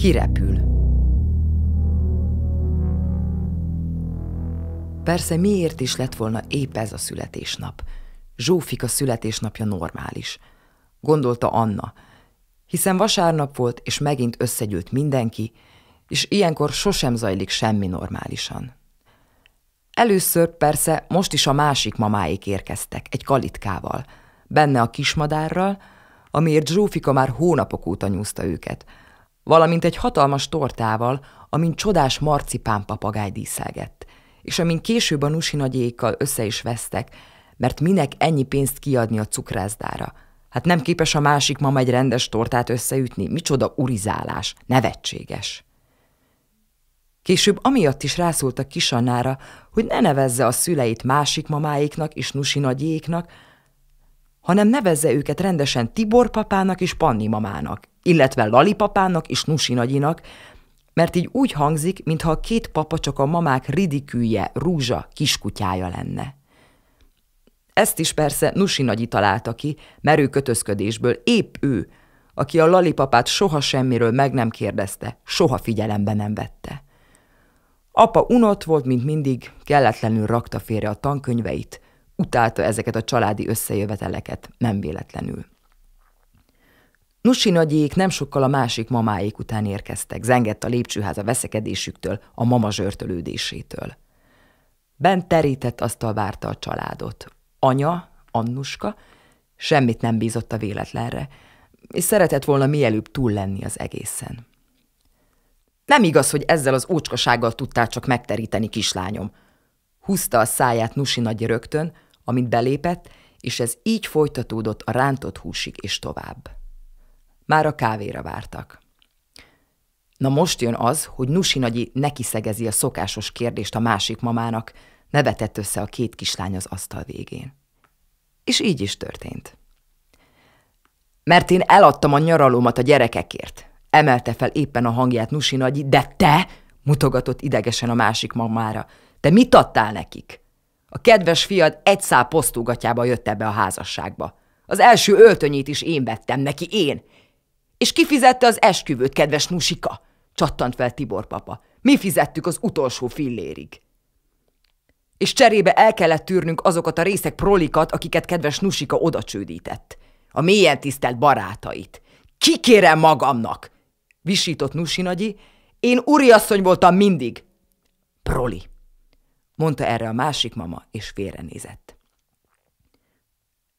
kirepül. Persze miért is lett volna épp ez a születésnap? Zsófika születésnapja normális. Gondolta Anna, hiszen vasárnap volt, és megint összegyűlt mindenki, és ilyenkor sosem zajlik semmi normálisan. Először persze most is a másik mamáik érkeztek, egy kalitkával, benne a kismadárral, amiért Zsófika már hónapok óta nyúzta őket – valamint egy hatalmas tortával, amin csodás marcipán papagáj díszelgett, és amin később a Nusi nagyékkal össze is vesztek, mert minek ennyi pénzt kiadni a cukrászdára. Hát nem képes a másik mama egy rendes tortát összeütni, micsoda urizálás, nevetséges. Később amiatt is a kisannára, hogy ne nevezze a szüleit másik mamáiknak és Nusi nagyéknak, hanem nevezze őket rendesen Tibor papának és Panni mamának, illetve Lali papának és Nusi nagyinak, mert így úgy hangzik, mintha a két papa csak a mamák ridikülje, rúzsa, kiskutyája lenne. Ezt is persze Nusi nagyi találta ki, merő kötözködésből, épp ő, aki a Lali papát soha semmiről meg nem kérdezte, soha figyelembe nem vette. Apa unott volt, mint mindig, kelletlenül rakta félre a tankönyveit, utálta ezeket a családi összejöveteleket, nem véletlenül. Nusi nagyék nem sokkal a másik mamáik után érkeztek, zengett a lépcsőház a veszekedésüktől, a mama zsörtölődésétől. Bent terített asztal várta a családot. Anya, Annuska, semmit nem bízott a véletlenre, és szeretett volna mielőbb túl lenni az egészen. Nem igaz, hogy ezzel az ócskasággal tudtál csak megteríteni, kislányom. Húzta a száját Nusi nagy rögtön, amint belépett, és ez így folytatódott a rántott húsig és tovább. Már a kávéra vártak. Na most jön az, hogy Nusi nagyi nekiszegezi a szokásos kérdést a másik mamának, nevetett össze a két kislány az asztal végén. És így is történt. Mert én eladtam a nyaralómat a gyerekekért, emelte fel éppen a hangját Nusi nagyi, de te, mutogatott idegesen a másik mamára, te mit adtál nekik? A kedves fiad egy szál posztúgatjába jött ebbe a házasságba. Az első öltönyét is én vettem neki, én. És kifizette az esküvőt, kedves Nusika? Csattant fel Tibor papa. Mi fizettük az utolsó fillérig. És cserébe el kellett tűrnünk azokat a részek prolikat, akiket kedves Nusika csődített. A mélyen tisztelt barátait. Kikérem magamnak! Visított Nusinagyi. Én úriasszony voltam mindig. Proli mondta erre a másik mama, és félrenézett.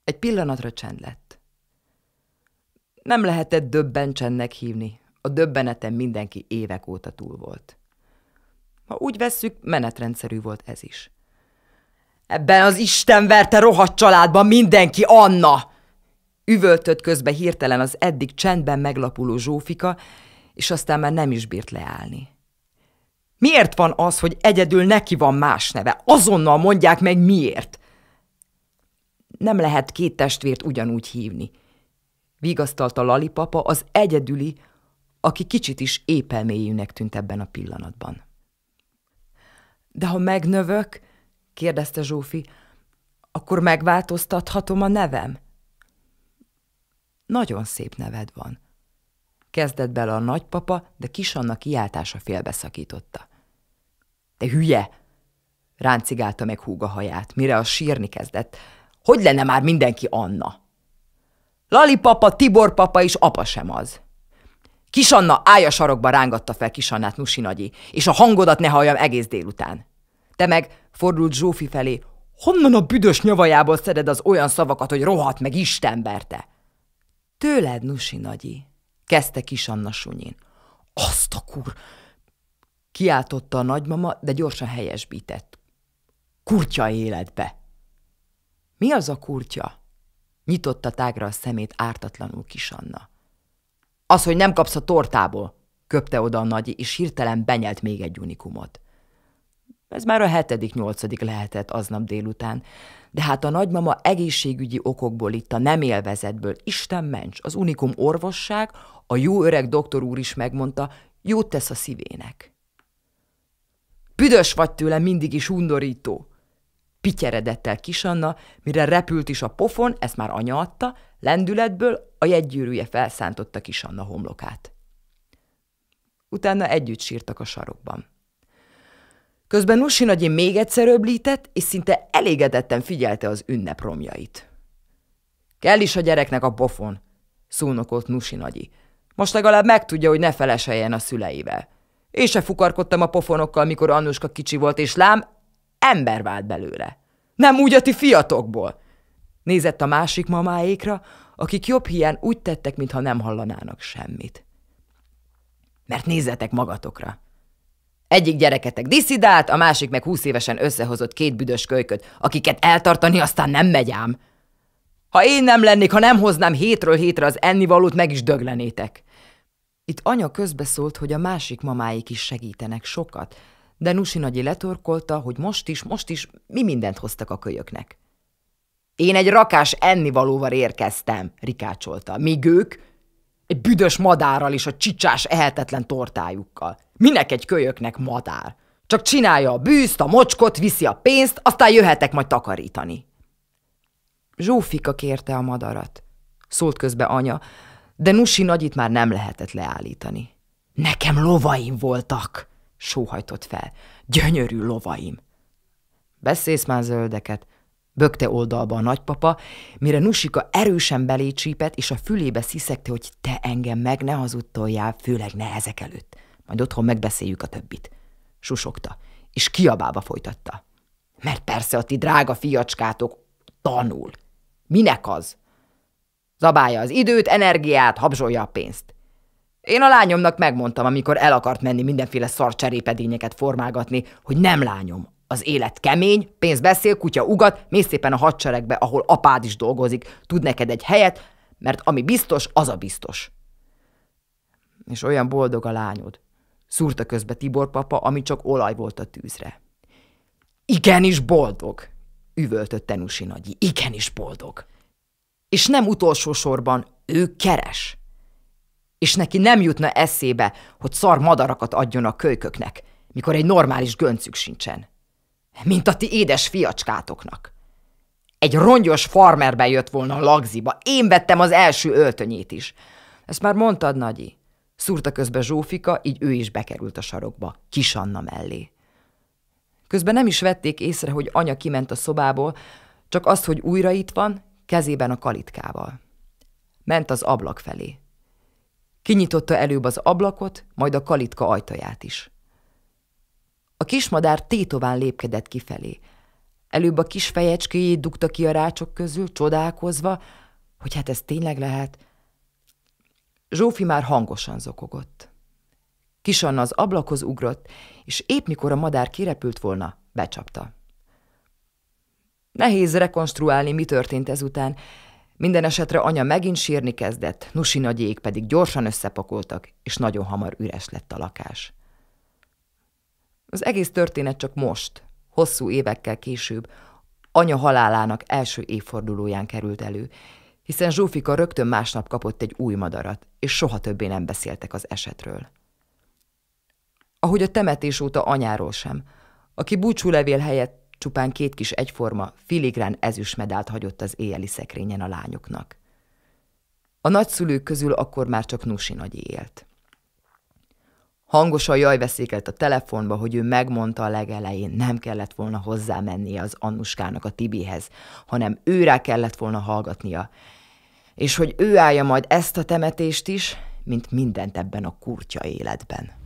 Egy pillanatra csend lett. Nem lehetett döbben csendnek hívni, a döbbeneten mindenki évek óta túl volt. Ha úgy vesszük, menetrendszerű volt ez is. Ebben az Isten verte rohadt családban mindenki Anna! Üvöltött közbe hirtelen az eddig csendben meglapuló Zsófika, és aztán már nem is bírt leállni. Miért van az, hogy egyedül neki van más neve? Azonnal mondják meg miért. Nem lehet két testvért ugyanúgy hívni. Vigasztalta Lali papa az egyedüli, aki kicsit is épelméjűnek tűnt ebben a pillanatban. De ha megnövök, kérdezte Zsófi, akkor megváltoztathatom a nevem? Nagyon szép neved van. Kezdett bele a nagypapa, de Kisanna kiáltása félbeszakította. Te hülye! Ráncigálta meg húga haját, mire a sírni kezdett. Hogy lenne már mindenki Anna? Lali papa, Tibor papa és apa sem az. Kisanna állja sarokba rángatta fel Annát Nusi nagyi, és a hangodat ne halljam egész délután. Te meg fordult Zsófi felé, honnan a büdös nyavajából szeded az olyan szavakat, hogy rohadt meg berte? Tőled, Nusi nagyi, kezdte Kisanna sunyin. Azt a kur, Kiáltotta a nagymama, de gyorsan helyesbített. Kurtya életbe! Mi az a kurtya? Nyitotta tágra a szemét ártatlanul kisanna. Az, hogy nem kapsz a tortából, köpte oda a nagy, és hirtelen benyelt még egy unikumot. Ez már a hetedik-nyolcadik lehetett aznap délután, de hát a nagymama egészségügyi okokból itt a nem élvezetből, Isten ments, az unikum orvosság, a jó öreg doktor úr is megmondta, jót tesz a szívének. Büdös vagy tőle mindig is undorító. Pityeredett el Kisanna, mire repült is a pofon, ezt már anya adta, lendületből a jegygyűrűje felszántotta Kisanna homlokát. Utána együtt sírtak a sarokban. Közben Nusi nagyi még egyszer öblített, és szinte elégedetten figyelte az ünnep romjait. Kell is a gyereknek a pofon, szónokolt Nusi nagyi. Most legalább megtudja, hogy ne feleseljen a szüleivel. Én se fukarkodtam a pofonokkal, mikor Annuska kicsi volt, és lám, ember vált belőle. Nem úgy a ti fiatokból. Nézett a másik mamáékra, akik jobb hiány úgy tettek, mintha nem hallanának semmit. Mert nézzetek magatokra. Egyik gyereketek diszidált, a másik meg húsz évesen összehozott két büdös kölyköt, akiket eltartani aztán nem megy ám. Ha én nem lennék, ha nem hoznám hétről hétre az ennivalót, meg is döglenétek. Itt anya közbeszólt, hogy a másik mamáik is segítenek sokat, de Nusi nagyi letorkolta, hogy most is, most is mi mindent hoztak a kölyöknek. Én egy rakás ennivalóval érkeztem, rikácsolta, míg ők egy büdös madárral és a csicsás ehetetlen tortájukkal. Minek egy kölyöknek madár? Csak csinálja a bűzt, a mocskot, viszi a pénzt, aztán jöhetek majd takarítani. Zsófika kérte a madarat. Szólt közbe anya, de Nusi nagyit már nem lehetett leállítani. Nekem lovaim voltak, sóhajtott fel. Gyönyörű lovaim. Beszélsz már zöldeket, bökte oldalba a nagypapa, mire Nusika erősen csípett, és a fülébe sziszegte, hogy te engem meg ne hazudtoljál, főleg ne ezek előtt. Majd otthon megbeszéljük a többit. Susogta, és kiabálva folytatta. Mert persze a ti drága fiacskátok tanul. Minek az? Zabálja az időt, energiát, habzsolja a pénzt. Én a lányomnak megmondtam, amikor el akart menni mindenféle szar cserépedényeket formálgatni, hogy nem lányom. Az élet kemény, pénz beszél, kutya ugat, mész szépen a hadseregbe, ahol apád is dolgozik, tud neked egy helyet, mert ami biztos, az a biztos. És olyan boldog a lányod. Szúrta közbe Tibor papa, ami csak olaj volt a tűzre. Igenis boldog, üvöltött Tenusi nagyi, igenis boldog és nem utolsó sorban ő keres. És neki nem jutna eszébe, hogy szar madarakat adjon a kölyköknek, mikor egy normális göncük sincsen. Mint a ti édes fiacskátoknak. Egy rongyos farmerbe jött volna a lagziba, én vettem az első öltönyét is. Ezt már mondtad, Nagyi. Szúrta közbe Zsófika, így ő is bekerült a sarokba, kis Anna mellé. Közben nem is vették észre, hogy anya kiment a szobából, csak azt, hogy újra itt van, kezében a kalitkával. Ment az ablak felé. Kinyitotta előbb az ablakot, majd a kalitka ajtaját is. A kismadár tétován lépkedett kifelé. Előbb a kis fejecskéjét dugta ki a rácsok közül, csodálkozva, hogy hát ez tényleg lehet. Zsófi már hangosan zokogott. Kisanna az ablakhoz ugrott, és épp mikor a madár kirepült volna, becsapta. Nehéz rekonstruálni, mi történt ezután. Minden esetre anya megint sírni kezdett, Nusi nagyék pedig gyorsan összepakoltak, és nagyon hamar üres lett a lakás. Az egész történet csak most, hosszú évekkel később, anya halálának első évfordulóján került elő, hiszen Zsófika rögtön másnap kapott egy új madarat, és soha többé nem beszéltek az esetről. Ahogy a temetés óta anyáról sem, aki búcsúlevél helyett Csupán két kis egyforma, filigrán ezüstmedált hagyott az éjeli szekrényen a lányoknak. A nagyszülők közül akkor már csak Nusi nagy élt. Hangosan veszékelt a telefonba, hogy ő megmondta a legelején, nem kellett volna hozzá mennie az Annuskának a Tibihez, hanem őre kellett volna hallgatnia. És hogy ő állja majd ezt a temetést is, mint mindent ebben a kurtya életben.